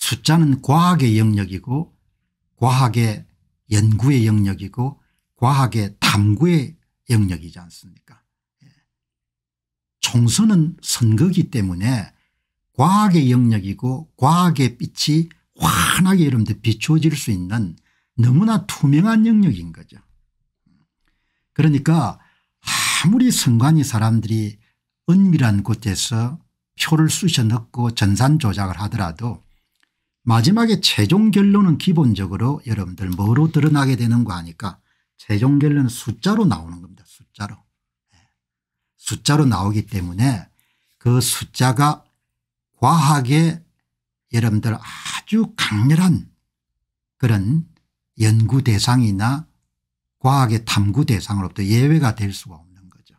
숫자는 과학의 영역이고 과학의 연구의 영역이고 과학의 탐구의 영역이지 않습니까 예. 총선은 선거기 때문에 과학의 영역이고 과학의 빛이 환하게 여러분들 비추질수 있는 너무나 투명한 영역인 거죠. 그러니까 아무리 선관위 사람들이 은밀한 곳에서 표를 쑤셔 넣고 전산 조작을 하더라도 마지막에 최종 결론은 기본적으로 여러분들 뭐로 드러나게 되는 거 아니까 최종 결론은 숫자로 나오는 겁니다. 숫자로. 예. 숫자로 나오기 때문에 그 숫자가 과학에 여러분들 아주 강렬한 그런 연구 대상이나 과학의 탐구 대상으로부터 예외가 될 수가 없는 거죠.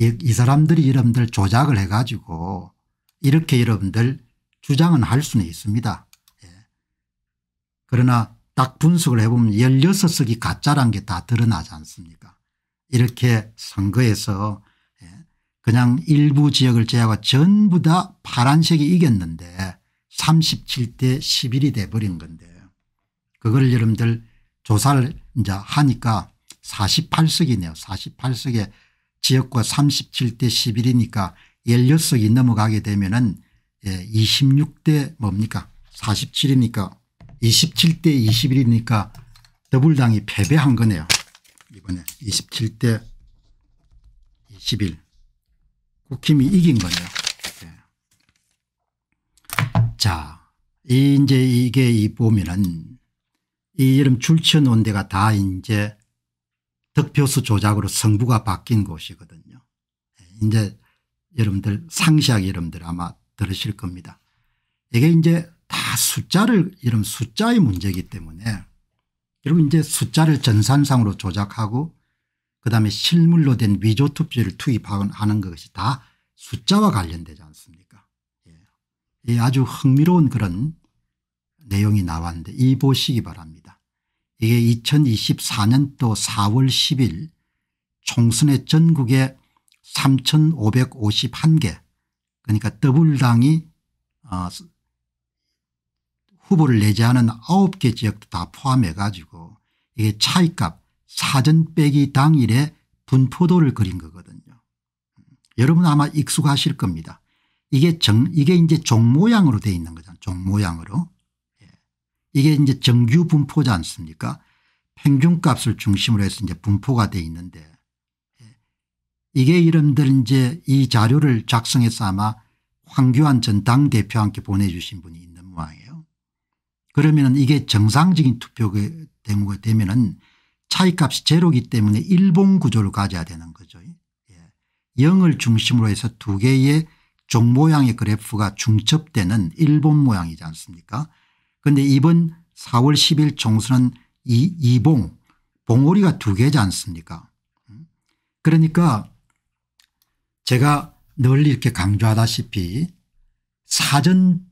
예. 이, 이 사람들이 여러분들 조작을 해가지고 이렇게 여러분들 주장은 할 수는 있습니다. 예. 그러나 딱 분석을 해보면 16석이 가짜란 게다 드러나지 않습니까 이렇게 선거에서 예. 그냥 일부 지역을 제외하고 전부 다 파란색이 이겼는데 37대 11이 돼버린 건데 그걸 여러분들 조사를 이제 하니까 48석이네요. 48석에 지역과 37대 11이니까 16석이 넘어가게 되면은 예, 26대 뭡니까 47이니까 27대 21이니까 더불당이 패배한 거네요. 이번에 27대 21 국힘이 이긴 거네요. 예. 자 이제 이게 이 보면은 이 이름 출처놓은 데가 다 이제 득표수 조작으로 성부가 바뀐 곳이거든요. 예, 이제 여러분들 상시하게 여러분들 아마 들으실 겁니다. 이게 이제 다 숫자를 이런 숫자의 문제이기 때문에 결국 이제 숫자를 전산상으로 조작하고 그다음에 실물로 된 위조 투표를 투입하는 것이 다 숫자와 관련되지 않습니까 예. 아주 흥미로운 그런 내용이 나왔는데 이 보시기 바랍니다. 이게 2024년도 4월 10일 총선에 전국에 3551개 그러니까 더블당이어 후보를 내지 않은 9개 지역도 다 포함해 가지고 이게 차이값 사전 빼기 당일에 분포도를 그린 거거든요. 여러분 아마 익숙하실 겁니다. 이게 정 이게 이제 종 모양으로 돼 있는 거잖아요. 종 모양으로. 예. 이게 이제 정규 분포지 않습니까? 평균값을 중심으로 해서 이제 분포가 돼 있는데 이게 이름들 이제 이 자료를 작성해서 아마 황교안 전 당대표한테 보내주신 분이 있는 모양이에요. 그러면 이게 정상적인 투표 대무가 되면 은 차이값이 제로기 때문에 일본 구조를 가져야 되는 거죠. 예. 0을 중심으로 해서 두 개의 종 모양의 그래프가 중첩되는 일본 모양이지 않습니까 그런데 이번 4월 10일 총선은 이, 이봉 봉오리가 두 개지 않습니까 음. 그러니까 제가 늘 이렇게 강조하다시피 사전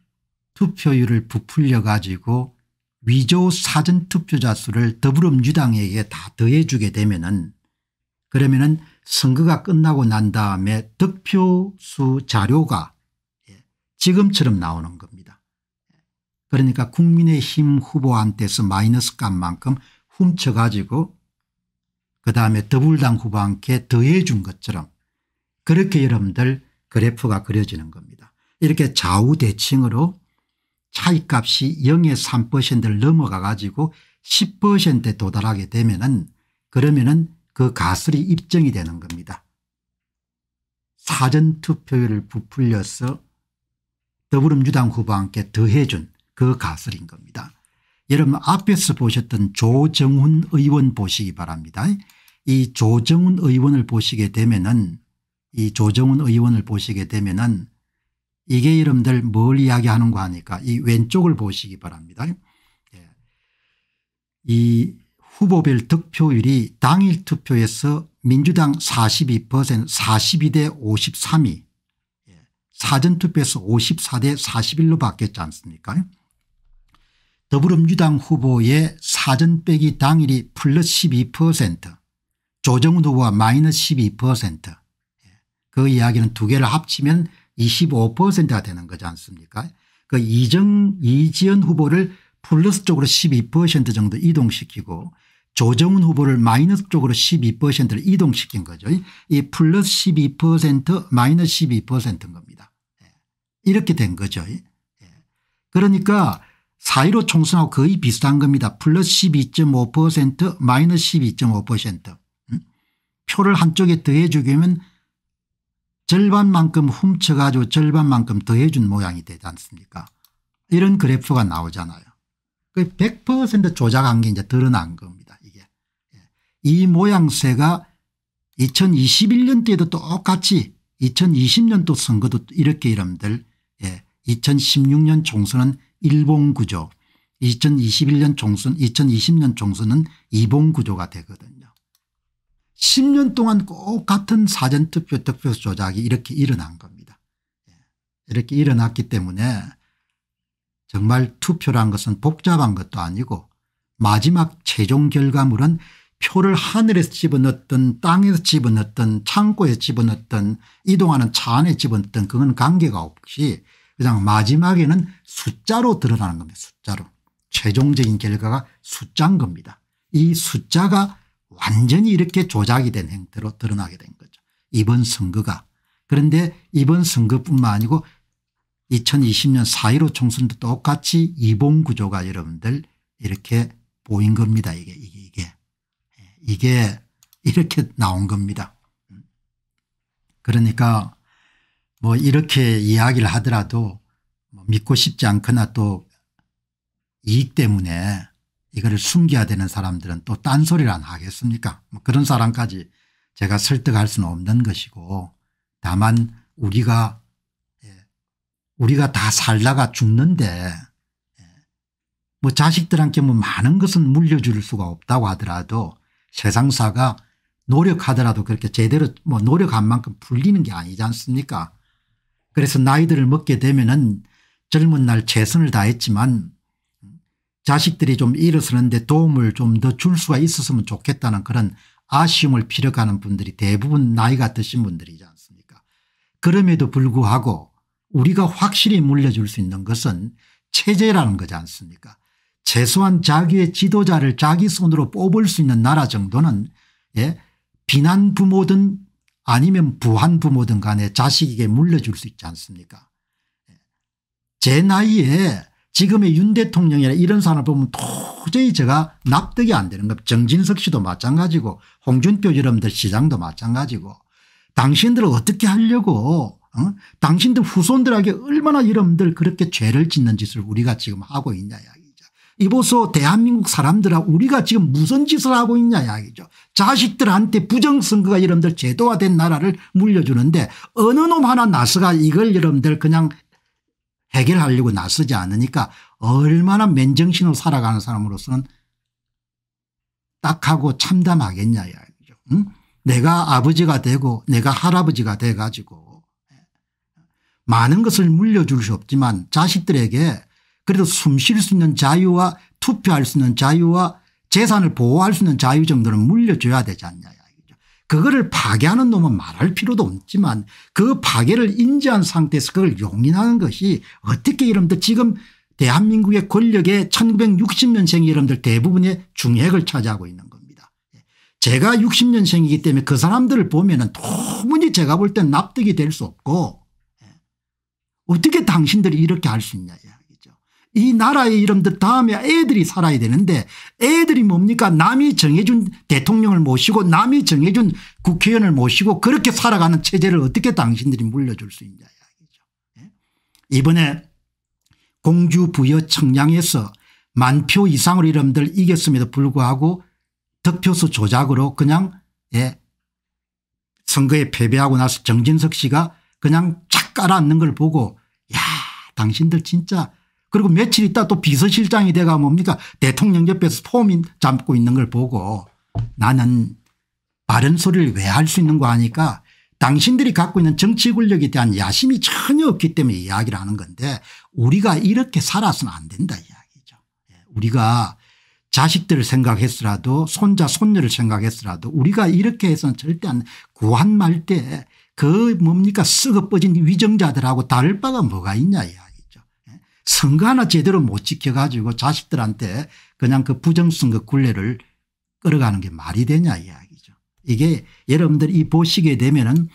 투표율을 부풀려 가지고 위조 사전 투표자 수를 더불어민주당에게 다 더해 주게 되면은 그러면은 선거가 끝나고 난 다음에 득표수 자료가 예, 지금처럼 나오는 겁니다. 그러니까 국민의힘 후보한테서 마이너스 값만큼 훔쳐가지고 그 다음에 더불당 후보한테 더해 준 것처럼 그렇게 여러분들 그래프가 그려지는 겁니다. 이렇게 좌우대칭으로 차이값이 0의 3%를 넘어가 가지고 10%에 도달하게 되면 은 그러면 은그 가설이 입증이 되는 겁니다. 사전투표율을 부풀려서 더불어민주당 후보와 함께 더해준 그 가설인 겁니다. 여러분 앞에서 보셨던 조정훈 의원 보시기 바랍니다. 이 조정훈 의원을 보시게 되면 은이 조정훈 의원을 보시게 되면은 이게 여러분들뭘 이야기하는가 하니까 이 왼쪽을 보시기 바랍니다. 예. 이 후보별 득표율이 당일 투표에서 민주당 42% 42대 53이 사전투표에서 54대 41로 바뀌었지 않습니까 더불어민주당 후보의 사전 빼기 당일이 플러스 12% 조정훈 후보와 마이너스 12%그 이야기는 두 개를 합치면 25%가 되는 거지 않습니까 그 이정 이지연 후보를 플러스 쪽으로 12% 정도 이동시키고 조정훈 후보를 마이너스 쪽으로 12%를 이동시킨 거죠. 이 플러스 12% 마이너스 12%인 겁니다. 예. 이렇게 된 거죠. 예. 그러니까 4.15 총선하고 거의 비슷한 겁니다. 플러스 12.5% 마이너스 12.5% 음? 표를 한쪽에 더해 주면 절반만큼 훔쳐가지고 절반만큼 더해준 모양이 되지 않습니까 이런 그래프가 나오잖아요. 100% 그 조작한 게 이제 드러난 겁니다. 이게. 예. 이 모양새가 2021년 때에도 똑같이 2020년도 선거도 이렇게 이름들 예. 2016년 총선은 일본 구조 2021년 총선 2020년 총선은 이봉 구조가 되거든요. 10년 동안 꼭 같은 사전투표 득표수 조작이 이렇게 일어난 겁니다. 예. 이렇게 일어났기 때문에 정말 투표란 것은 복잡한 것도 아니고 마지막 최종 결과물은 표를 하늘에서 집어넣던 땅에서 집어넣던 창고에서 집어넣던 이동하는 차 안에 집어넣던 그건 관계가 없이 그냥 마지막에는 숫자로 드러나는 겁니다. 숫자로. 최종적인 결과가 숫자인 겁니다. 이 숫자가 완전히 이렇게 조작이 된 행태로 드러나게 된 거죠. 이번 선거가. 그런데 이번 선거뿐만 아니고 2020년 4.15 총선도 똑같이 이봉 구조가 여러분들 이렇게 보인 겁니다. 이게, 이게, 이게. 예, 이게 이렇게 나온 겁니다. 음. 그러니까 뭐 이렇게 이야기를 하더라도 뭐 믿고 싶지 않거나 또 이익 때문에 이거를 숨겨야 되는 사람들은 또 딴소리란 하겠습니까 뭐 그런 사람까지 제가 설득할 수는 없는 것이고 다만 우리가 예, 우리가 다 살다가 죽는데 예, 뭐 자식들한테 뭐 많은 것은 물려줄 수가 없다고 하더라도 세상사가 노력하더라도 그렇게 제대로 뭐 노력한 만큼 풀리는 게 아니지 않습니까 그래서 나이들을 먹게 되면은 젊은 날 최선을 다했지만 자식들이 좀일어서는데 도움을 좀 더 줄 수가 있었으면 좋겠다는 그런 아쉬움을 피력하는 분들이 대부분 나이가 드신 분들이지 않습니까 그럼에도 불구하고 우리가 확실히 물려줄 수 있는 것은 체제라는 거지 않습니까 최소한 자기의 지도자를 자기 손으로 뽑을 수 있는 나라 정도는 예? 비난 부모든 아니면 부한 부모든 간에 자식에게 물려줄 수 있지 않습니까 예. 제 나이에 지금의 윤 대통령이나 이런 사람을 보면 도저히 제가 납득이 안 되는 겁니다. 정진석 씨도 마찬가지고 홍준표 여러분들 시장도 마찬가지고 당신들을 어떻게 하려고 어? 당신들 후손들에게 얼마나 여러분들 그렇게 죄를 짓는 짓을 우리가 지금 하고 있냐 이야기죠. 이보소 대한민국 사람들아 우리가 지금 무슨 짓을 하고 있냐 이야기죠. 자식들한테 부정선거가 여러분들 제도화된 나라를 물려주는데 어느 놈 하나 나서가 이걸 여러분들 그냥 해결하려고 나서지 않으니까 얼마나 맨정신으로 살아가는 사람으로서는 딱하고 참담하겠냐 이 응? 내가 아버지가 되고 내가 할아버지가 돼 가지고 예. 많은 것을 물려줄 수 없지만 자식들에게 그래도 숨 쉴 수 있는 자유와 투표할 수 있는 자유와 재산을 보호할 수 있는 자유 정도는 물려줘야 되지 않냐 그거를 파괴하는 놈은 말할 필요도 없지만 그 파괴를 인지한 상태에서 그걸 용인하는 것이 어떻게 이름들 지금 대한민국의 권력의 1960년생 이름들 대부분의 중핵을 차지하고 있는 겁니다. 제가 60년생이기 때문에 그 사람들을 보면 은 도무지 제가 볼 땐 납득이 될 수 없고 어떻게 당신들이 이렇게 할 수 있냐 이 나라의 이름들 다음에 애들이 살아야 되는데 애들이 뭡니까 남이 정해준 대통령을 모시고 남이 정해준 국회의원을 모시고 그렇게 살아가는 체제를 어떻게 당신들이 물려줄 수 있냐 이야기죠. 예? 이번에 공주 부여 청량에서 만 표 이상을 이름들 이겼음에도 불구하고 득표수 조작으로 그냥 예 선거에 패배하고 나서 정진석 씨가 그냥 착 깔아앉는 걸 보고 야 당신들 진짜 그리고 며칠 있다 또 비서실장이 돼가 뭡니까 대통령 옆에서 포민 잡고 있는 걸 보고 나는 바른 소리를 왜 할 수 있는 거아니까 당신들이 갖고 있는 정치 권력에 대한 야심이 전혀 없기 때문에 이야기를 하는 건데 우리가 이렇게 살아서는 안 된다 이야기죠. 예, 우리가 자식들을 생각했으라도 손자 손녀를 생각했으라도 우리가 이렇게 해서는 절대 안 구한 말 때 그 뭡니까 쓰고 뻗진 위정자들하고 다를 바가 뭐가 있냐 이야 선거 하나 제대로 못 지켜가지고 자식들한테 그냥 그 부정선거 굴레를 끌어가는 게 말이 되냐 이야기죠. 이게 여러분들 이 보시게 되면은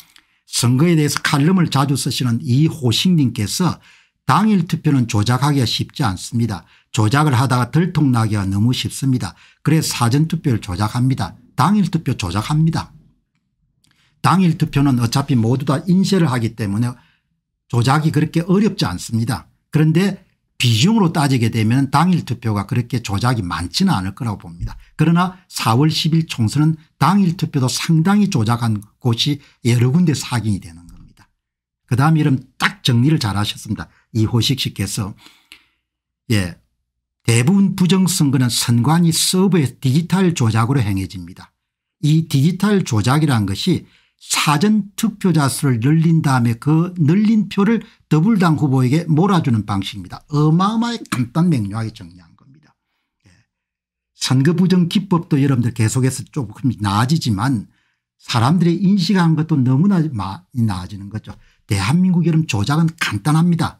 선거에 대해서 칼럼을 자주 쓰시는 이호식님께서 당일 투표는 조작하기가 쉽지 않습니다. 조작을 하다가 들통나기가 너무 쉽습니다. 그래 사전투표를 조작합니다. 당일 투표 조작합니다. 당일 투표는 어차피 모두 다 인쇄를 하기 때문에 조작이 그렇게 어렵지 않습니다. 그런데 비중으로 따지게 되면 당일 투표가 그렇게 조작이 많지는 않을 거라고 봅니다. 그러나 4월 10일 총선은 당일 투표도 상당히 조작한 곳이 여러 군데 사기이 되는 겁니다. 그다음 이름 딱 정리를 잘 하셨습니다. 이호식 씨께서 예 대부분 부정선거는 선관위 서버의 디지털 조작으로 행해집니다. 이 디지털 조작이란 것이 사전 투표자 수를 늘린 다음에 그 늘린 표를 더불당 후보에게 몰아주는 방식입니다. 어마어마하게 간단 명료하게 정리한 겁니다. 예. 선거 부정 기법도 여러분들 계속해서 조금 나아지지만 사람들의 인식한 것도 너무나 많이 나아지는 거죠. 대한민국 여름 조작은 간단합니다.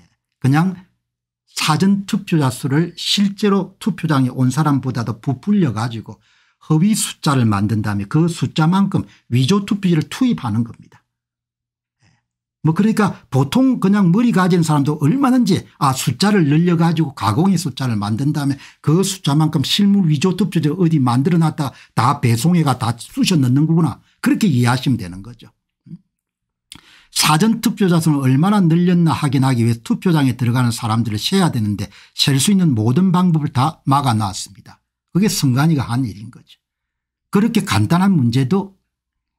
예. 그냥 사전 투표자 수를 실제로 투표장에 온 사람보다도 부풀려 가지고 허위 숫자를 만든 다음에 그 숫자만큼 위조 투표지를 투입하는 겁니다. 예. 뭐 그러니까 보통 그냥 머리 가진 사람도 얼마든지 아 숫자를 늘려가지고 가공의 숫자를 만든 다음에 그 숫자만큼 실물 위조 투표지 어디 만들어놨다 다 배송해가 다 쑤셔 넣는 거구나 그렇게 이해하시면 되는 거죠. 음? 사전 투표자 수는 얼마나 늘렸나 확인하기 위해 투표장에 들어가는 사람들을 세야 되는데 셀 수 있는 모든 방법을 다 막아놨습니다. 그게 성관이가 한 일인 거죠. 그렇게 간단한 문제도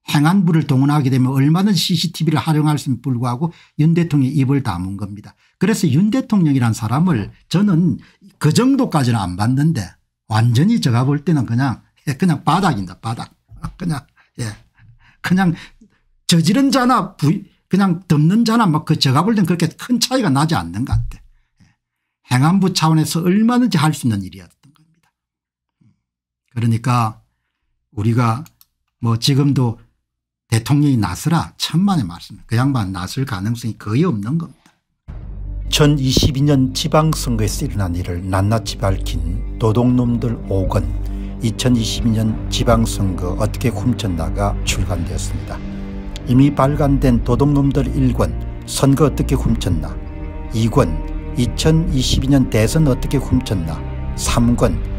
행안부를 동원하게 되면 얼마든지 cctv를 활용할 수 있는 불구하고 윤 대통령이 입을 다문 겁니다. 그래서 윤 대통령이란 사람을 저는 그 정도까지는 안 봤는데 완전히 제가 볼 때는 그냥 예, 그냥 바닥입니다. 바닥. 그냥 예. 그냥 저지른 자나 부이 그냥 덮는 자나 막그 뭐 제가 볼 때는 그렇게 큰 차이가 나지 않는 것 같아. 예. 행안부 차원에서 얼마든지 할 수 있는 일이었다. 그러니까 우리가 뭐 지금도 대통령이 나서라 천만의 말씀. 그 양반 나설 가능성이 거의 없는 겁니다. 2022년 지방선거에서 일어난 일을 낱낱이 밝힌 도둑놈들 5권 2022년 지방선거 어떻게 훔쳤나가 출간되었습니다. 이미 발간된 도둑놈들 1권 선거 어떻게 훔쳤나 2권 2022년 대선 어떻게 훔쳤나 3권